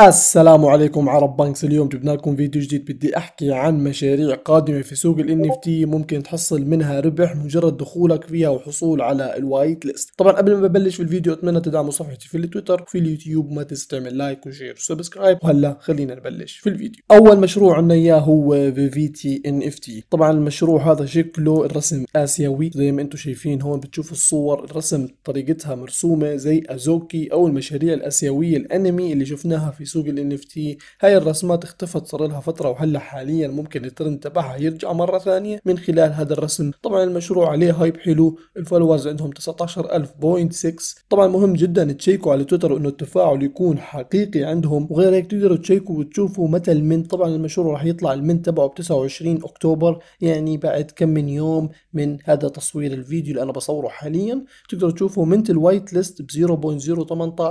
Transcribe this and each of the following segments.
السلام عليكم عرب بانكس اليوم جبنا لكم فيديو جديد بدي احكي عن مشاريع قادمة في سوق ال NFT ممكن تحصل منها ربح مجرد دخولك فيها وحصول على الوايت ليست طبعا قبل ما ببلش في الفيديو اتمنى تدعموا صفحتي في التويتر وفي اليوتيوب وما تنسى تعمل لايك وشير وسبسكرايب وهلا خلينا نبلش في الفيديو اول مشروع عنا اياه هو فيفيتي ان اف تي طبعا المشروع هذا شكله الرسم اسيوي زي ما انتم شايفين هون بتشوفوا الصور الرسم طريقتها مرسومة زي ازوكي او المشاريع الاسيوية الانمي اللي شفناها في في سوق ال NFT هاي الرسمات اختفت صار لها فترة وهلا حاليا ممكن الترند تبعها يرجع مرة ثانية من خلال هذا الرسم طبعا المشروع عليه هايب حلو الفولورز عندهم 19000.6 طبعا مهم جدا تشيكوا على تويتر انه التفاعل يكون حقيقي عندهم وغير هيك تقدروا تشيكوا وتشوفوا متى المنت طبعا المشروع راح يطلع المنت تبعه ب 29 اكتوبر يعني بعد كم من يوم من هذا تصوير الفيديو اللي انا بصوره حاليا تقدروا تشوفوا منت الوايت ليست ب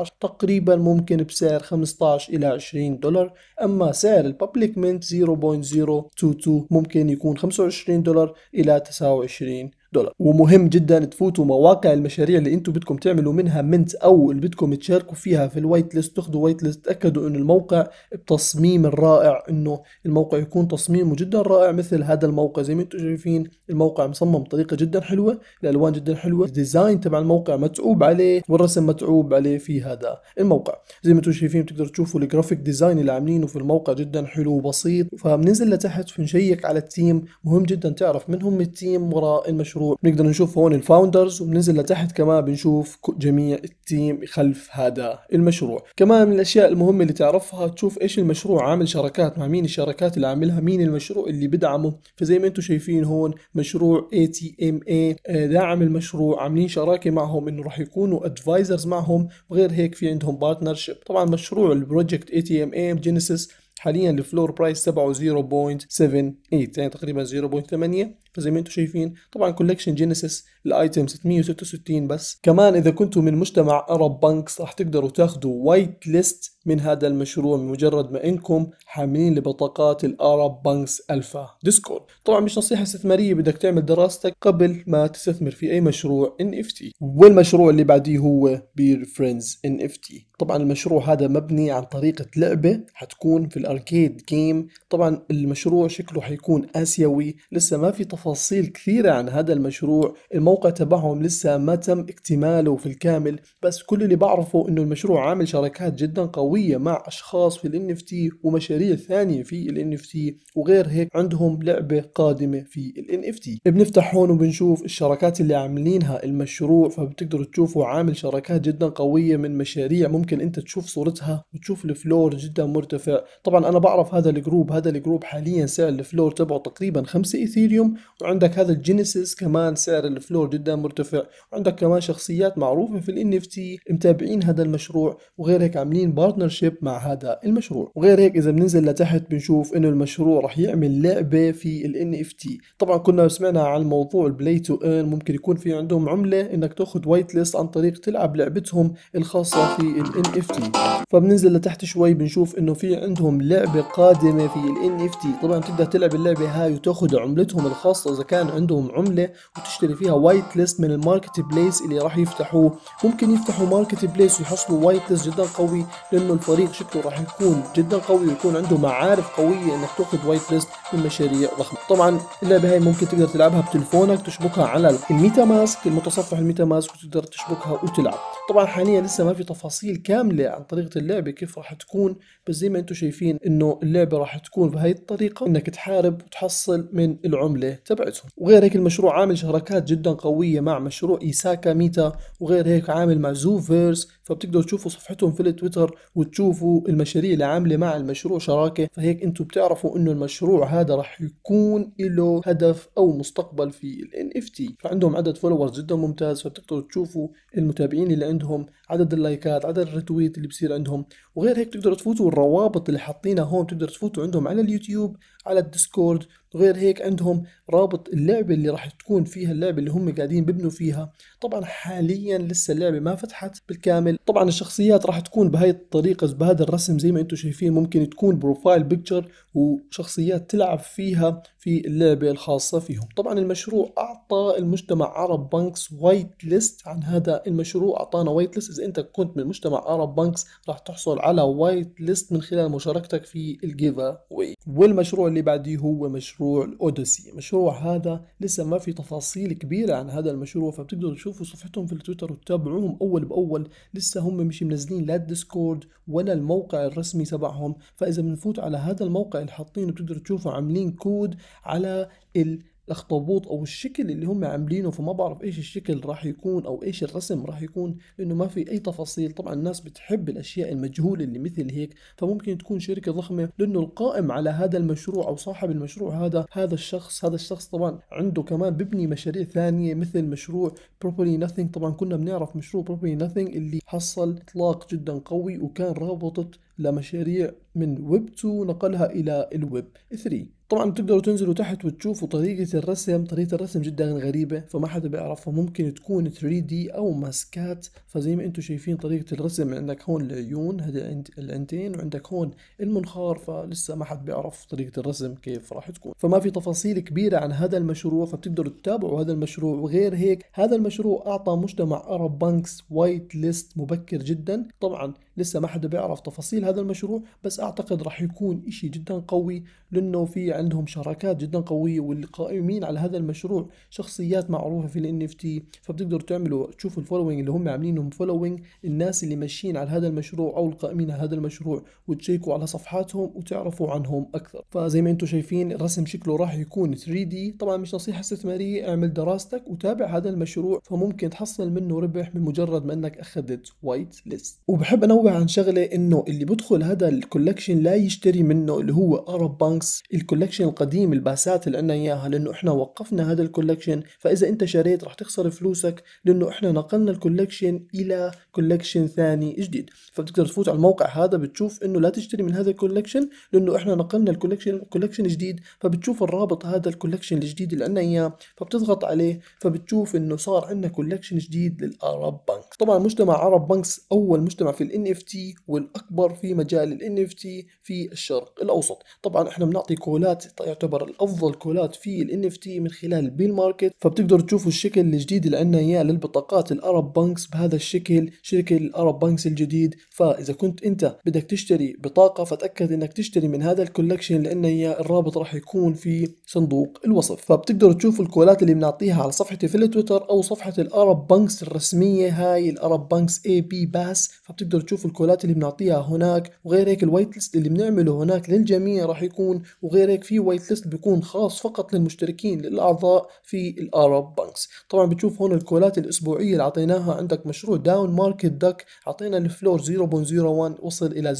0.018 تقريبا ممكن بسعر 15 15 إلى 20 دولار أما سعر الببليك منت 0.022 ممكن يكون 25 دولار إلى 29 دولار دولار ومهم جدا تفوتوا مواقع المشاريع اللي انتم بدكم تعملوا منها منت او اللي بدكم تشاركوا فيها في الوايت ليست تاخذوا وايت ليست تاكدوا انه الموقع بتصميم رائع انه الموقع يكون تصميمه جدا رائع مثل هذا الموقع زي ما انتم شايفين الموقع مصمم بطريقه جدا حلوه الالوان جدا حلوه الديزاين تبع الموقع متعوب عليه والرسم متعوب عليه في هذا الموقع زي ما انتم شايفين بتقدروا تشوفوا الجرافيك ديزاين اللي عاملينه في الموقع جدا حلو وبسيط فبننزل لتحت بنشيك على التيم مهم جدا تعرف من هم التيم وراء المشروع المشروع بنقدر نشوف هون الفاوندرز وبننزل لتحت كمان بنشوف جميع التيم خلف هذا المشروع كمان من الاشياء المهمه اللي تعرفها تشوف ايش المشروع عامل شراكات مع مين الشراكات اللي عاملها مين المشروع اللي بدعمه فزي ما انتم شايفين هون مشروع اي تي ام اي داعم المشروع عاملين شراكه معهم انه راح يكونوا ادفايزرز معهم وغير هيك في عندهم بارتنرشيب طبعا مشروع البروجكت اي تي ام اي جينيسيس حاليا الفلور برايس تبعه 0.78 يعني تقريبا 0.8 فزي ما انتم شايفين طبعا كولكشن جينيسيس الايتم 666 بس كمان اذا كنتوا من مجتمع ارب بانكس رح تقدروا تاخذوا وايت ليست من هذا المشروع مجرد ما انكم حاملين لبطاقات الارب بانكس الفا ديسكورد طبعا مش نصيحه استثماريه بدك تعمل دراستك قبل ما تستثمر في اي مشروع ان اف تي والمشروع اللي بعديه هو بير فريندز ان اف تي طبعا المشروع هذا مبني عن طريقه لعبه حتكون في الاركيد جيم طبعا المشروع شكله حيكون اسيوي لسه ما في تفاصيل تفاصيل كثيرة عن هذا المشروع الموقع تبعهم لسه ما تم اكتماله في الكامل بس كل اللي بعرفه انه المشروع عامل شراكات جدا قوية مع اشخاص في ال NFT ومشاريع ثانية في ال NFT وغير هيك عندهم لعبة قادمة في ال NFT بنفتح هون وبنشوف الشراكات اللي عاملينها المشروع فبتقدروا تشوفوا عامل شراكات جدا قوية من مشاريع ممكن انت تشوف صورتها وتشوف الفلور جدا مرتفع طبعا انا بعرف هذا الجروب هذا الجروب حاليا سعر الفلور تبعه تقريبا 5 ايثيريوم وعندك هذا الجينيسيس كمان سعر الفلور جدا مرتفع وعندك كمان شخصيات معروفه في الان اف تي متابعين هذا المشروع وغير هيك عاملين بارتنرشيب مع هذا المشروع وغير هيك اذا بننزل لتحت بنشوف انه المشروع رح يعمل لعبه في الان اف تي طبعا كنا سمعنا عن موضوع البلاي تو ايرن ممكن يكون في عندهم عمله انك تاخذ وايت ليست عن طريق تلعب لعبتهم الخاصه في الان اف تي فبننزل لتحت شوي بنشوف انه في عندهم لعبه قادمه في الان اف تي طبعا بتقدر تلعب اللعبه هاي وتاخذ عملتهم الخاصه إذا كان عندهم عملة وتشتري فيها وايت ليست من الماركت بليس اللي راح يفتحوه ممكن يفتحوا ماركت بليس ويحصلوا وايت ليست جدا قوي لأنه الفريق شكله راح يكون جدا قوي ويكون عنده معارف قوية إنك تاخذ وايت ليست من مشاريع ضخمة طبعا اللعبة هاي ممكن تقدر تلعبها بتلفونك تشبكها على الميتا ماسك المتصفح الميتا ماسك وتقدر تشبكها وتلعب طبعا حاليا لسه ما في تفاصيل كاملة عن طريقة اللعبة كيف راح تكون بس زي ما انتم شايفين انه اللعبة راح تكون بهي الطريقة انك تحارب وتحصل من العملة تبعتهم وغير هيك المشروع عامل شراكات جدا قوية مع مشروع إيساكا ميتا وغير هيك عامل مع زوفيرس فبتقدروا تشوفوا صفحتهم في التويتر وتشوفوا المشاريع اللي عاملة مع المشروع شراكة فهيك انتم بتعرفوا انه المشروع هذا رح يكون له هدف او مستقبل في ال NFT فعندهم عدد فولورز جدا ممتاز فبتقدروا تشوفوا المتابعين اللي عندهم عدد اللايكات عدد الريتويت اللي بصير عندهم وغير هيك تقدروا تفوتوا الروابط اللي حاطينها هون تقدروا تفوتوا عندهم على اليوتيوب على الديسكورد غير هيك عندهم رابط اللعبة اللي راح تكون فيها اللعبة اللي هم قاعدين ببنوا فيها طبعا حاليا لسه اللعبة ما فتحت بالكامل طبعا الشخصيات راح تكون بهاي الطريقة بهذا الرسم زي ما انتم شايفين ممكن تكون بروفايل بيكتشر وشخصيات تلعب فيها في اللعبة الخاصة فيهم طبعا المشروع أعطى المجتمع عرب بانكس وايت ليست عن هذا المشروع أعطانا وايت ليست إذا أنت كنت من مجتمع عرب بانكس راح تحصل على وايت ليست من خلال مشاركتك في الجيفا واي والمشروع اللي بعديه هو مشروع الأوديسي المشروع هذا لسه ما في تفاصيل كبيرة عن هذا المشروع فبتقدروا تشوفوا صفحتهم في التويتر وتتابعوهم أول بأول لسه هم مش منزلين لا الديسكورد ولا الموقع الرسمي تبعهم فإذا بنفوت على هذا الموقع اللي حاطينه بتقدروا تشوفوا عاملين كود على ال الاخطبوط او الشكل اللي هم عاملينه فما بعرف ايش الشكل راح يكون او ايش الرسم راح يكون لانه ما في اي تفاصيل طبعا الناس بتحب الاشياء المجهوله اللي مثل هيك فممكن تكون شركه ضخمه لانه القائم على هذا المشروع او صاحب المشروع هذا هذا الشخص هذا الشخص طبعا عنده كمان ببني مشاريع ثانيه مثل مشروع بروبلي نثينج طبعا كنا بنعرف مشروع بروبلي نثينج اللي حصل اطلاق جدا قوي وكان رابطه لمشاريع من ويب 2 نقلها الى الويب 3 طبعا بتقدروا تنزلوا تحت وتشوفوا طريقة الرسم طريقة الرسم جدا غريبة فما حدا بيعرفها ممكن تكون 3D أو ماسكات فزي ما انتم شايفين طريقة الرسم عندك هون العيون هذا العينتين وعندك هون المنخار فلسه ما حد بيعرف طريقة الرسم كيف راح تكون فما في تفاصيل كبيرة عن هذا المشروع فبتقدروا تتابعوا هذا المشروع وغير هيك هذا المشروع أعطى مجتمع أرب بانكس وايت ليست مبكر جدا طبعا لسه ما حدا بيعرف تفاصيل هذا المشروع بس أعتقد راح يكون إشي جدا قوي لأنه في عندهم شراكات جدا قوية واللي قائمين على هذا المشروع شخصيات معروفة في ال NFT فبتقدروا تعملوا تشوفوا الفولوينج اللي هم عاملينهم فولوينج الناس اللي ماشيين على هذا المشروع أو القائمين على هذا المشروع وتشيكوا على صفحاتهم وتعرفوا عنهم أكثر فزي ما أنتم شايفين الرسم شكله راح يكون 3D طبعا مش نصيحة استثمارية اعمل دراستك وتابع هذا المشروع فممكن تحصل منه ربح من مجرد ما أنك أخذت وايت ليست وبحب أنوه عن شغلة إنه اللي بدخل هذا الكولكشن لا يشتري منه اللي هو أرب بانكس الكولكشن الكولكشن القديم الباسات اللي عندنا اياها لانه احنا وقفنا هذا الكولكشن فاذا انت شريت رح تخسر فلوسك لانه احنا نقلنا الكولكشن الى كولكشن ثاني جديد فبتقدر تفوت على الموقع هذا بتشوف انه لا تشتري من هذا الكولكشن لانه احنا نقلنا الكولكشن كولكشن جديد فبتشوف الرابط هذا الكولكشن الجديد اللي عندنا اياه فبتضغط عليه فبتشوف انه صار عندنا كولكشن جديد للارب بانكس طبعا مجتمع عرب بانكس اول مجتمع في الان اف تي والاكبر في مجال الان اف تي في الشرق الاوسط طبعا احنا بنعطي كولات كولات يعتبر الافضل كولات في ال اف تي من خلال البين ماركت فبتقدروا تشوفوا الشكل الجديد اللي عندنا اياه للبطاقات الارب بانكس بهذا الشكل شركه الارب بانكس الجديد فاذا كنت انت بدك تشتري بطاقه فتاكد انك تشتري من هذا الكولكشن لان اياه الرابط راح يكون في صندوق الوصف فبتقدروا تشوفوا الكولات اللي بنعطيها على صفحتي في التويتر او صفحه الارب بانكس الرسميه هاي الارب بانكس اي بي باس فبتقدروا تشوفوا الكولات اللي بنعطيها هناك وغير هيك الوايت ليست اللي بنعمله هناك للجميع راح يكون وغير هيك في وايت ليست بيكون خاص فقط للمشتركين للاعضاء في الارب بانكس طبعا بتشوف هون الكولات الاسبوعيه اللي اعطيناها عندك مشروع داون ماركت دك اعطينا الفلور 0.01 وصل الى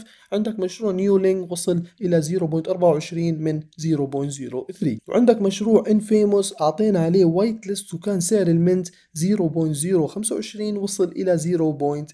0.05 عندك مشروع نيو لينك وصل الى 0.24 من 0.03 وعندك مشروع انفيموس اعطينا عليه وايت ليست وكان سعر المنت 0.025 وصل الى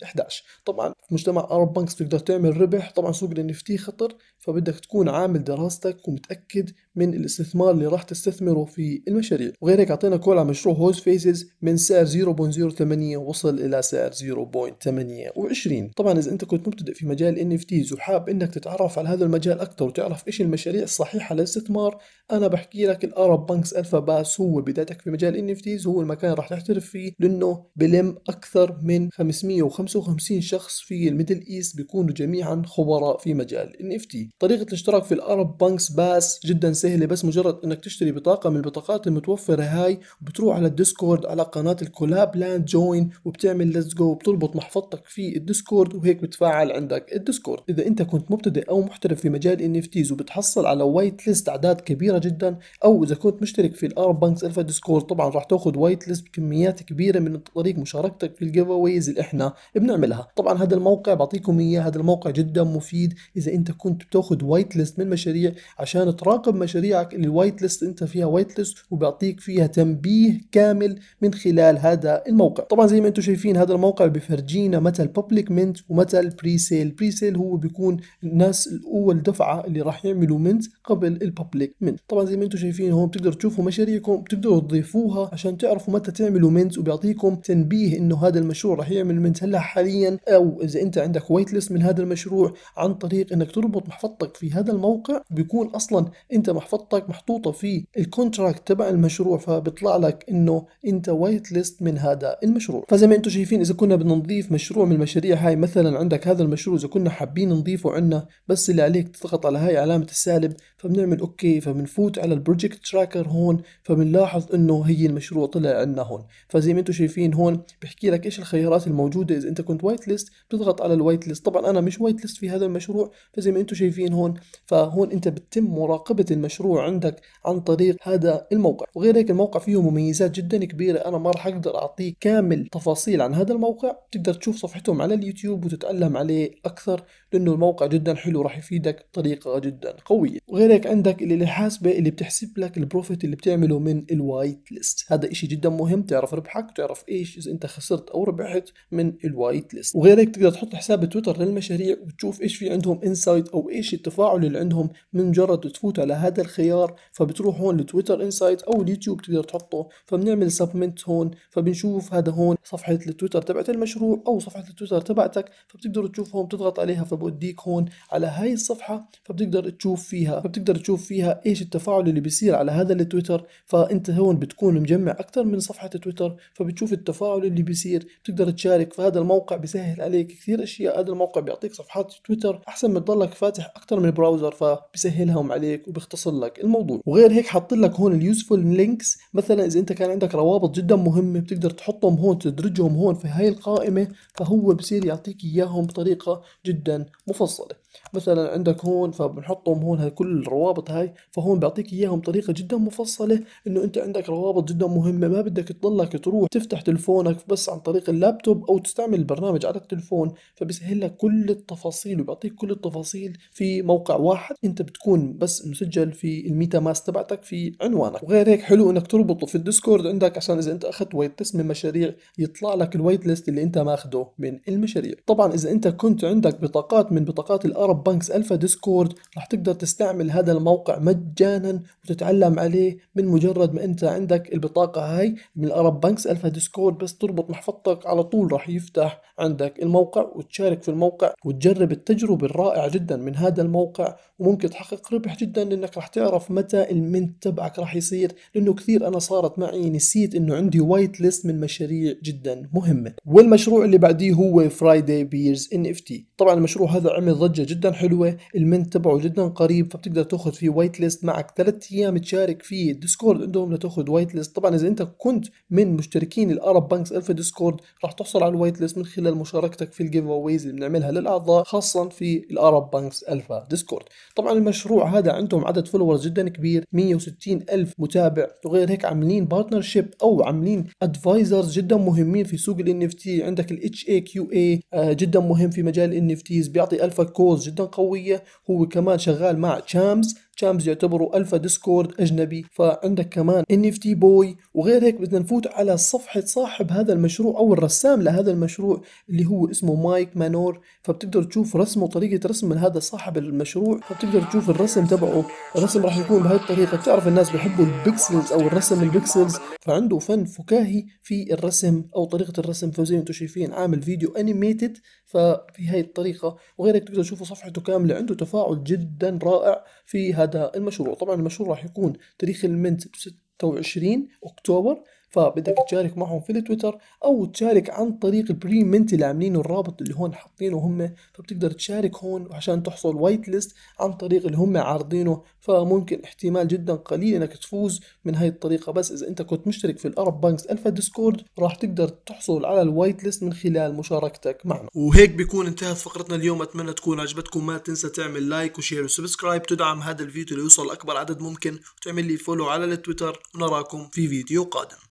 0.11 طبعا في مجتمع ارب بانكس تقدر تعمل ربح طبعا سوق الان خطر فبدك تكون عامل دراستك ومتأكد من الاستثمار اللي راح تستثمره في المشاريع وغير هيك اعطينا كول على مشروع هوز فيزز من سعر 0.08 وصل الى سعر 0.28 طبعا اذا انت كنت مبتدئ في مجال ان اف تيز وحاب انك تتعرف على هذا المجال اكثر وتعرف ايش المشاريع الصحيحه للاستثمار انا بحكي لك الارب بانكس الفا باس هو بدايتك في مجال ان اف تيز هو المكان راح تحترف فيه لانه بلم اكثر من 555 شخص في الميدل ايست بيكونوا جميعا خبراء في مجال ان اف تي طريقه الاشتراك في الارب بانكس باس جدا سهل سهله بس مجرد انك تشتري بطاقه من البطاقات المتوفره هاي وبتروح على الديسكورد على قناه الكولاب لاند جوين وبتعمل ليتس جو وبتربط محفظتك في الديسكورد وهيك بتفعل عندك الديسكورد اذا انت كنت مبتدئ او محترف في مجال ان تيز وبتحصل على وايت ليست اعداد كبيره جدا او اذا كنت مشترك في الار بانكس الفا ديسكورد طبعا راح تاخذ وايت ليست بكميات كبيره من طريق مشاركتك في الجيف اويز اللي احنا بنعملها طبعا هذا الموقع بعطيكم اياه هذا الموقع جدا مفيد اذا انت كنت بتاخذ وايت ليست من مشاريع عشان تراقب مشاريع مشاريعك اللي الوايت ليست انت فيها وايت ليست وبيعطيك فيها تنبيه كامل من خلال هذا الموقع طبعا زي ما انتم شايفين هذا الموقع بفرجينا متى الببليك منت ومتى البري سيل البري سيل هو بيكون الناس الاول دفعه اللي راح يعملوا منت قبل الببليك منت طبعا زي ما انتم شايفين هون بتقدروا تشوفوا مشاريعكم بتقدروا تضيفوها عشان تعرفوا متى تعملوا منت وبيعطيكم تنبيه انه هذا المشروع راح يعمل منت هلا حاليا او اذا انت عندك وايت ليست من هذا المشروع عن طريق انك تربط محفظتك في هذا الموقع بيكون اصلا انت محفظتك محطوطة في الكونتراكت تبع المشروع فبيطلع لك انه انت وايت ليست من هذا المشروع فزي ما انتم شايفين اذا كنا بدنا نضيف مشروع من المشاريع هاي مثلا عندك هذا المشروع اذا كنا حابين نضيفه عندنا بس اللي عليك تضغط على هاي علامة السالب فبنعمل اوكي فبنفوت على البروجكت تراكر هون فبنلاحظ انه هي المشروع طلع عندنا هون فزي ما انتم شايفين هون بحكي لك ايش الخيارات الموجودة اذا انت كنت وايت ليست بتضغط على الوايت ليست طبعا انا مش وايت ليست في هذا المشروع فزي ما انتم شايفين هون فهون انت بتتم مراقبة المشروع مشروع عندك عن طريق هذا الموقع وغير هيك الموقع فيه مميزات جدا كبيرة أنا ما راح أقدر أعطيك كامل تفاصيل عن هذا الموقع تقدر تشوف صفحتهم على اليوتيوب وتتألم عليه أكثر لأنه الموقع جدا حلو راح يفيدك بطريقة جدا قوية وغير هيك عندك اللي الحاسبة اللي بتحسب لك البروفيت اللي بتعمله من الوايت ليست هذا إشي جدا مهم تعرف ربحك تعرف إيش إذا أنت خسرت أو ربحت من الوايت ليست وغير هيك تقدر تحط حساب تويتر للمشاريع وتشوف إيش في عندهم انسايت أو إيش التفاعل اللي عندهم من مجرد تفوت على هذا الخيار فبتروح هون لتويتر انسايت أو اليوتيوب تقدر تحطه فبنعمل سبمنت هون فبنشوف هذا هون صفحة التويتر تبعت المشروع أو صفحة التويتر تبعتك فبتقدر تشوفهم تضغط عليها بوديك هون على هاي الصفحه فبتقدر تشوف فيها فبتقدر تشوف فيها ايش التفاعل اللي بيصير على هذا التويتر فانت هون بتكون مجمع اكثر من صفحه تويتر فبتشوف التفاعل اللي بيصير بتقدر تشارك فهذا الموقع بيسهل عليك كثير اشياء هذا الموقع بيعطيك صفحات تويتر احسن ما تضلك فاتح اكثر من براوزر فبيسهلهم عليك وبيختصر لك الموضوع وغير هيك حاط لك هون اليوسفول لينكس مثلا اذا انت كان عندك روابط جدا مهمه بتقدر تحطهم هون تدرجهم هون في هاي القائمه فهو بصير يعطيك اياهم بطريقه جدا مفصلة مثلا عندك هون فبنحطهم هون هاي كل الروابط هاي فهون بيعطيك اياهم طريقه جدا مفصله انه انت عندك روابط جدا مهمه ما بدك تضلك تروح تفتح تلفونك بس عن طريق اللابتوب او تستعمل البرنامج على التلفون فبيسهل لك كل التفاصيل وبيعطيك كل التفاصيل في موقع واحد انت بتكون بس مسجل في الميتا ماس تبعتك في عنوانك وغير هيك حلو انك تربطه في الديسكورد عندك عشان اذا انت اخذت وايت ليست من مشاريع يطلع لك الوايت ليست اللي انت ماخده من المشاريع طبعا اذا انت كنت عندك بطاقات من بطاقات الارب بانكس الفا ديسكورد راح تقدر تستعمل هذا الموقع مجانا وتتعلم عليه من مجرد ما انت عندك البطاقه هاي من الارب بانكس الفا ديسكورد بس تربط محفظتك على طول راح يفتح عندك الموقع وتشارك في الموقع وتجرب التجربه الرائعه جدا من هذا الموقع وممكن تحقق ربح جدا لانك راح تعرف متى المنت تبعك راح يصير لانه كثير انا صارت معي نسيت انه عندي وايت ليست من مشاريع جدا مهمه والمشروع اللي بعديه هو فرايداي بيرز ان اف تي طبعا المشروع هذا عمل ضجه جدا حلوه المنت تبعه جدا قريب فبتقدر تاخذ فيه وايت ليست معك ثلاث ايام تشارك فيه الديسكورد عندهم لتاخذ وايت ليست طبعا اذا انت كنت من مشتركين الارب بانكس الفا ديسكورد راح تحصل على الوايت ليست من خلال مشاركتك في الجيف اويز اللي بنعملها للاعضاء خاصه في الارب بانكس الفا ديسكورد طبعا المشروع هذا عندهم عدد فولورز جدا كبير 160 ألف متابع وغير هيك عاملين بارتنرشيب أو عاملين ادفايزرز جدا مهمين في سوق الان اف تي عندك الاتش اي كيو اي جدا مهم في مجال الان اف تيز بيعطي الفا كوز جدا قوية هو كمان شغال مع تشامز جامز يعتبروا الفا ديسكورد اجنبي فعندك كمان ان اف تي بوي وغير هيك بدنا نفوت على صفحه صاحب هذا المشروع او الرسام لهذا المشروع اللي هو اسمه مايك مانور فبتقدر تشوف رسمه طريقه رسم من هذا صاحب المشروع فبتقدر تشوف الرسم تبعه الرسم راح يكون بهي الطريقه بتعرف الناس بحبوا البكسلز او الرسم البكسلز فعنده فن فكاهي في الرسم او طريقه الرسم فزي ما انتم شايفين عامل فيديو انيميتد هاي الطريقة وغيرك تقدر تشوفوا صفحته كاملة عنده تفاعل جدا رائع في هذا المشروع طبعا المشروع راح يكون تاريخ المنت 26 أكتوبر فبدك تشارك معهم في التويتر او تشارك عن طريق البريمنت اللي عاملينه الرابط اللي هون حاطينه هم فبتقدر تشارك هون عشان تحصل وايت ليست عن طريق اللي هم عارضينه فممكن احتمال جدا قليل انك تفوز من هاي الطريقه بس اذا انت كنت مشترك في الارب بانكس الفا ديسكورد راح تقدر تحصل على الوايت ليست من خلال مشاركتك معنا وهيك بيكون انتهت فقرتنا اليوم اتمنى تكون عجبتكم ما تنسى تعمل لايك وشير وسبسكرايب تدعم هذا الفيديو ليوصل اكبر عدد ممكن وتعمل لي فولو على التويتر ونراكم في فيديو قادم